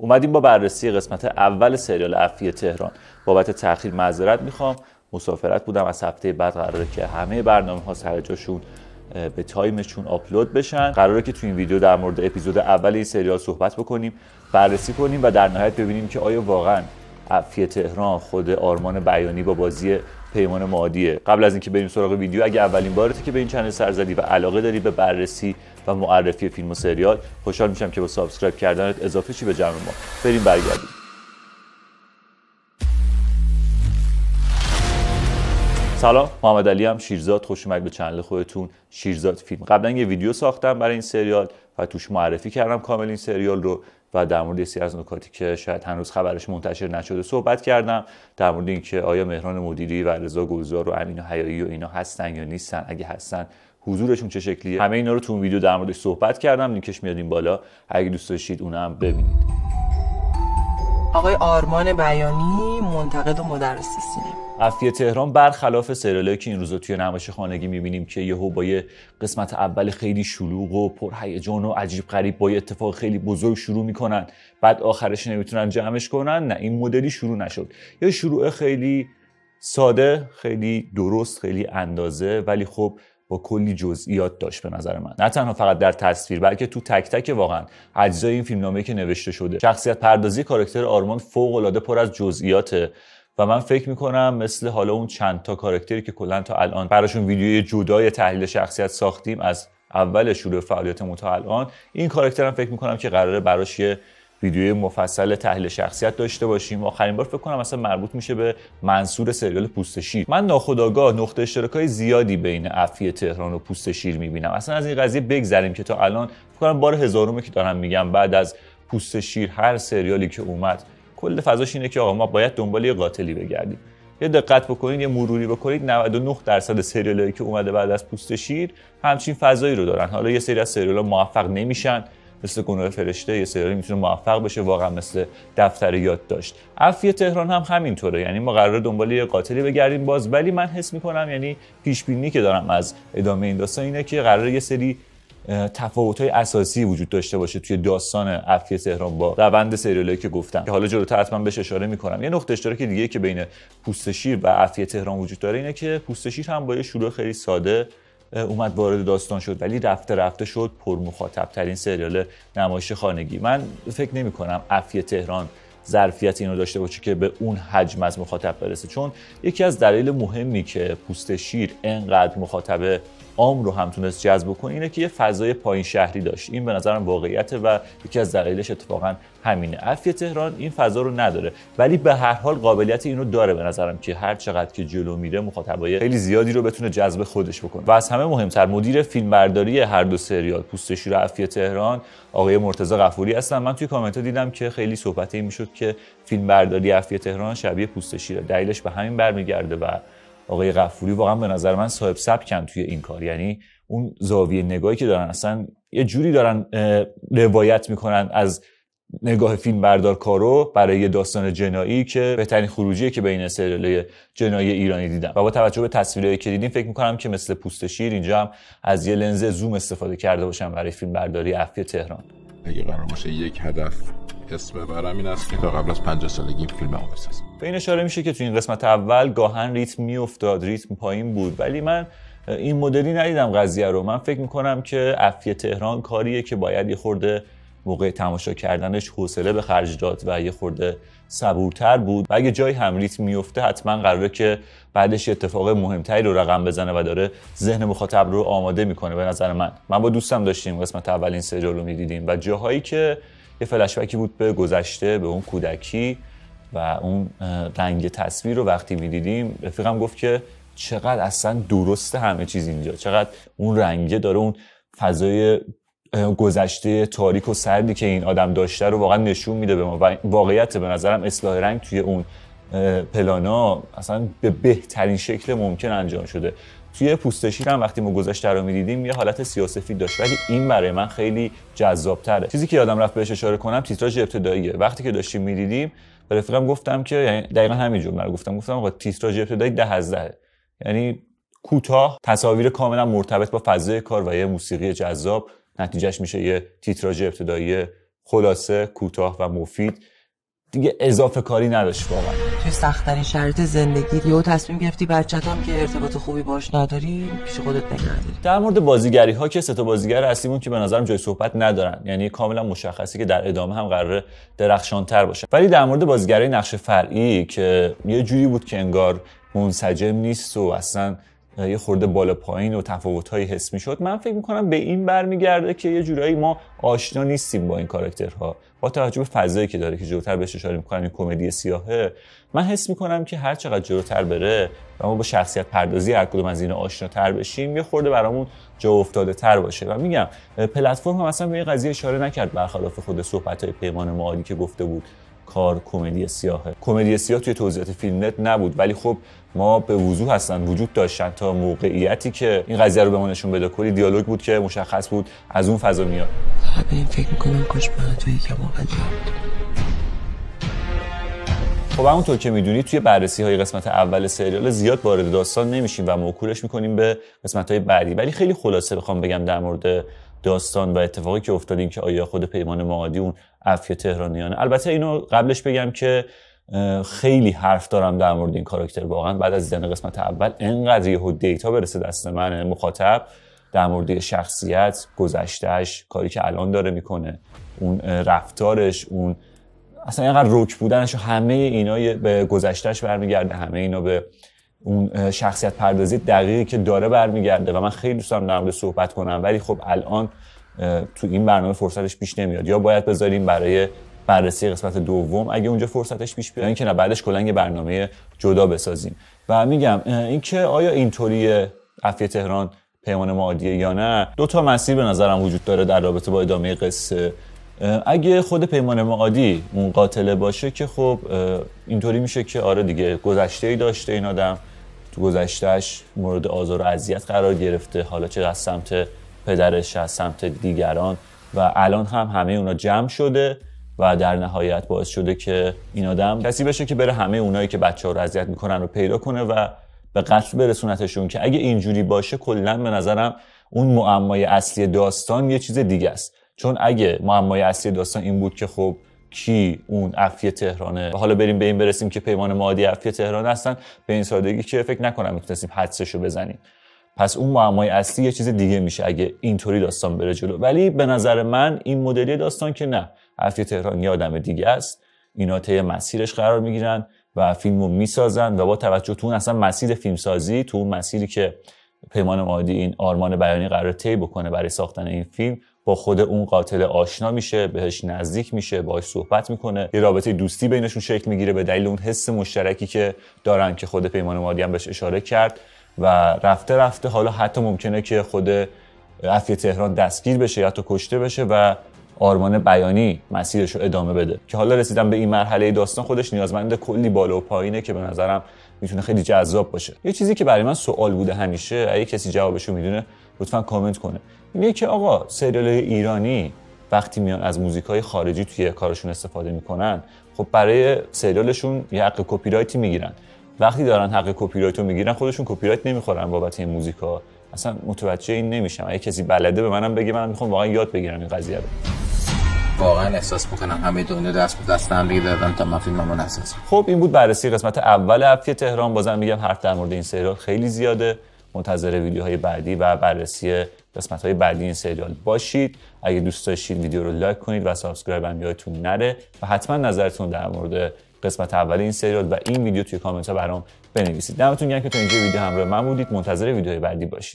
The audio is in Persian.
اومدیم با بررسی قسمت اول سریال افی تهران بابت تاخیر معذرت میخوام مسافرت بودم از هفته بعد قراره که همه برنامه ها سر جاشون به تایمشون آپلود بشن قراره که تو این ویدیو در مورد اپیزود اول این سریال صحبت بکنیم بررسی کنیم و در نهایت ببینیم که آیا واقعا عفیه تهران خود آرمان بیانی با بازی پیمان مادیه قبل از اینکه بریم سراغ ویدیو اگه اولین بارته که به این چنل سر زدی و علاقه داری به بررسی و معرفی فیلم و سریال خوشحال میشم که با سابسکرایب کردنت اضافه شی به جمع ما بریم برگردیم سلام محمد علی هم شیرزاد خوش اومد به چنل خودتون شیرزاد فیلم قبلا یه ویدیو ساختم برای این سریال و توش معرفی کردم کامل این سریال رو و در مورد سی از نکاتی که شاید هنوز خبرش منتشر نشده صحبت کردم در مورد اینکه آیا مهران مدیری و رضا گلزار و امین حیایی و اینا هستن یا نیستن اگه هستن حضورشون چه شکلیه همه اینا رو تو اون ویدیو در موردش صحبت کردم لینکش میاد این بالا اگه دوست داشتید اونم ببینید آقای آرمان بیانی منتقد و مدرس سینما افی تهران برخلاف سریالی که این روزا توی نمایش خانگی میبینیم که یهو با یه قسمت اول خیلی شلوغ و پرهیجان و عجیب غریب با یه اتفاق خیلی بزرگ شروع میکنن بعد آخرش نمیتونن جمعش کنن نه این مدلی شروع نشد یه شروع خیلی ساده خیلی درست خیلی اندازه ولی خب با کلی جزئیات داشت به نظر من نه تنها فقط در تصویر بلکه تو تک تک واقعا اجزای این فیلمنامه که نوشته شده شخصیت پردازی کاراکتر آرمان فوق العاده پر از جزئیاته و من فکر میکنم مثل حالا اون چند تا کاراکتری که کلا تا الان براشون ویدیوی جدای تحلیل شخصیت ساختیم از اول شروع فعالیت تا الان این کارکترم فکر میکنم که قراره براش یه ویدیوی مفصل تحلیل شخصیت داشته باشیم آخرین بار فکر کنم اصلا مربوط میشه به منصور سریال پوست شیر من ناخودآگاه نقطه اشتراکای زیادی بین افی تهران و پوست شیر میبینم اصلا از این قضیه بگذریم که تا الان فکر کنم بار هزارمه که دارم میگم بعد از پوست شیر هر سریالی که اومد کل فضاش اینه که آقا ما باید دنبال یه قاتلی بگردیم یه دقت بکنید یه مروری بکنید 99 درصد سریالایی که اومده بعد از پوست شیر همچین فضایی رو دارن حالا یه سری از سریالا موفق نمیشن مثل گناه فرشته یه سریالی میتونه موفق بشه واقعا مثل دفتر داشت عفی تهران هم همینطوره یعنی ما قرار دنبال یه قاتلی بگردیم باز ولی من حس میکنم یعنی پیش بینی که دارم از ادامه این داستان اینه که قرار یه سری تفاوت های اساسی وجود داشته باشه توی داستان افکی تهران با روند سریالی که گفتم که حالا جلوتر حتما بهش اشاره میکنم یه نقطه اشتراک دیگه که بین پوستشیر و افکی تهران وجود داره اینه که پوستشیر هم با یه شروع خیلی ساده اومد وارد داستان شد ولی رفته رفته شد پر مخاطب ترین سریال نمایش خانگی من فکر نمی کنم افی تهران ظرفیت اینو داشته باشه که به اون حجم از مخاطب برسه چون یکی از دلایل مهمی که پوست شیر انقدر مخاطبه عام رو هم تونست جذب کنه اینه که یه فضای پایین شهری داشت این به نظرم واقعیت و یکی از دلایلش اتفاقا همینه عفیه تهران این فضا رو نداره ولی به هر حال قابلیت اینو داره به نظرم که هر چقدر که جلو میره مخاطبای خیلی زیادی رو بتونه جذب خودش بکنه و از همه مهمتر مدیر فیلمبرداری هر دو سریال پوستشی و عفیه تهران آقای مرتضی قفوری هستن من توی کامنت ها دیدم که خیلی صحبت میشد که فیلمبرداری عفیه تهران شبیه پوست دلیلش به همین برمیگرده و آقای غفوری واقعا به نظر من صاحب سبکن توی این کار یعنی اون زاویه نگاهی که دارن اصلا یه جوری دارن روایت میکنن از نگاه فیلم بردار کارو برای داستان جنایی که بهترین خروجیه که بین سریال جنایی ایرانی دیدم و با توجه به تصویرهایی که دیدیم فکر میکنم که مثل پوست شیر اینجا هم از یه لنز زوم استفاده کرده باشم برای فیلم برداری افی تهران اگه قرار باشه یک هدف اسم ببرم این است که تا قبل از 50 سالگی فیلم اون بسازم به این اشاره میشه که تو این قسمت اول گاهن ریتم میافتاد ریتم پایین بود ولی من این مدلی ندیدم قضیه رو من فکر میکنم که افیه تهران کاریه که باید یه خورده موقع تماشا کردنش حوصله به خرج داد و یه خورده صبورتر بود و اگه جای هم ریتم میفته حتما قراره که بعدش اتفاق مهمتری رو رقم بزنه و داره ذهن مخاطب رو آماده میکنه به نظر من من با دوستم داشتیم قسمت اول این سریال رو و جاهایی که یه فلشبکی بود به گذشته به اون کودکی و اون رنگ تصویر رو وقتی میدیدیم رفیقم گفت که چقدر اصلا درست همه چیز اینجا چقدر اون رنگه داره اون فضای گذشته تاریک و سردی که این آدم داشته رو واقعا نشون میده به ما و واقعیت به نظرم اصلاح رنگ توی اون پلانا اصلا به بهترین شکل ممکن انجام شده توی پوستشی هم وقتی ما گذشته رو میدیدیم یه حالت سیاسفی داشت ولی این برای من خیلی جذاب تره چیزی که یادم رفت بهش اشاره کنم تیتراژ ابتداییه وقتی که داشتیم میدیدیم به رفیقم گفتم که یعنی دقیقا همین جمله گفتم گفتم آقا تیتراژ ابتدایی ده از یعنی کوتاه تصاویر کاملا مرتبط با فضای کار و یه موسیقی جذاب نتیجهش میشه یه تیتراژ ابتدایی خلاصه کوتاه و مفید دیگه اضافه کاری نداشت واقعا توی سختترین شرایط زندگی یا تصمیم گرفتی بچه هم که ارتباط خوبی باش نداری پیش خودت نگردی در مورد بازیگری ها که سه تا بازیگر اصلیمون که به نظرم جای صحبت ندارن یعنی کاملا مشخصی که در ادامه هم قرار تر باشه ولی در مورد بازیگری نقش فرعی که یه جوری بود که انگار منسجم نیست و اصلا یه خورده بالا پایین و تفاوت‌های حس میشد من فکر می‌کنم به این برمیگرده که یه جورایی ما آشنا نیستیم با این کاراکترها با توجه به فضایی که داره که جلوتر بهش اشاره میکنن این کمدی سیاهه من حس می‌کنم که هر چقدر جلوتر بره و ما با شخصیت پردازی هر کدوم از این آشناتر بشیم یه خورده برامون جا افتاده تر باشه و میگم پلتفرم هم اصلا به این قضیه اشاره نکرد برخلاف خود صحبت های پیمان مالی که گفته بود کار کمدی سیاهه کمدی سیاه توی توضیحات فیلم نت نبود ولی خب ما به وضوح هستن وجود داشتن تا موقعیتی که این قضیه رو به ما نشون بده کلی دیالوگ بود که مشخص بود از اون فضا میاد به این فکر میکنم کاش من تو یکم خب همونطور که میدونید توی بررسی های قسمت اول سریال زیاد وارد داستان نمیشیم و موکولش میکنیم به قسمت های بعدی ولی خیلی خلاصه بخوام بگم در مورد داستان و اتفاقی که افتاد این که آیا خود پیمان معادی اون افیا تهرانیانه البته اینو قبلش بگم که خیلی حرف دارم در مورد این کاراکتر واقعا بعد از دیدن قسمت اول انقدر یهو دیتا برسه دست من مخاطب در مورد شخصیت گذشتهش کاری که الان داره میکنه اون رفتارش اون اصلا اینقدر رک بودنش و همه اینا به گذشتهش برمیگرده همه اینا به اون شخصیت پردازی دقیقی که داره برمیگرده و من خیلی دوست دارم در مورد صحبت کنم ولی خب الان تو این برنامه فرصتش پیش نمیاد یا باید بذاریم برای بررسی قسمت دوم اگه اونجا فرصتش پیش بیاد اینکه نه بعدش کلا یه برنامه جدا بسازیم و میگم اینکه آیا اینطوری عفیه تهران پیمان مادیه یا نه دو تا مسیر به نظرم وجود داره در رابطه با ادامه قصه اگه خود پیمان معادی اون قاتله باشه که خب اینطوری میشه که آره دیگه گذشته ای داشته این آدم تو گذشتهش مورد آزار و اذیت قرار گرفته حالا چه از سمت پدرش از سمت دیگران و الان هم همه اونا جمع شده و در نهایت باعث شده که این آدم کسی بشه که بره همه اونایی که بچه ها رو اذیت میکنن رو پیدا کنه و به قتل برسونتشون که اگه اینجوری باشه کلا به نظرم اون معمای اصلی داستان یه چیز دیگه است چون اگه معمای اصلی داستان این بود که خب کی اون افی تهرانه حالا بریم به این برسیم که پیمان مادی افی تهران هستن به این سادگی که فکر نکنم میتونستیم حدسش رو بزنیم پس اون معمای اصلی یه چیز دیگه میشه اگه اینطوری داستان بره جلو ولی به نظر من این مدلی داستان که نه افی تهران یه دیگه است اینا طی مسیرش قرار میگیرن و فیلمو میسازن و با توجه تو اصلا مسیر فیلمسازی تو اون مسیری که پیمان مادی این آرمان بیانی قرار طی بکنه برای ساختن این فیلم با خود اون قاتل آشنا میشه بهش نزدیک میشه باهاش صحبت میکنه یه رابطه دوستی بینشون شکل میگیره به دلیل اون حس مشترکی که دارن که خود پیمان مادی بهش اشاره کرد و رفته رفته حالا حتی ممکنه که خود عفی تهران دستگیر بشه یا تو کشته بشه و آرمان بیانی مسیرش رو ادامه بده که حالا رسیدم به این مرحله داستان خودش نیازمند کلی بالا و پایینه که به نظرم میتونه خیلی جذاب باشه یه چیزی که برای من سوال بوده همیشه اگه کسی جوابشو میدونه لطفا کامنت کنه اینه که آقا سریال ایرانی وقتی میان از موزیک های خارجی توی کارشون استفاده میکنن خب برای سریالشون یه حق کپی رایتی میگیرن وقتی دارن حق کپی رایت رو میگیرن خودشون کپی رایت نمیخورن بابت این موزیکا اصلا متوجه این نمیشم اگه کسی بلده به منم بگه منم میخوام واقعا یاد بگیرم این قضیه رو واقعا احساس میکنم همه دنیا دست به دست هم دیگه دادن تا من فیلممو نسازم خب این بود بررسی قسمت اول اپی تهران بازم میگم حرف در مورد این سریال خیلی زیاده منتظر ویدیوهای بعدی و بررسی قسمت های بعدی این سریال باشید اگه دوست داشتید ویدیو رو لایک کنید و سابسکرایب هم یادتون نره و حتما نظرتون در مورد قسمت اول این سریال و این ویدیو توی کامنت ها برام بنویسید دمتون گرم که تا اینجا ویدیو همراه من بودید منتظر ویدیوهای بعدی باشید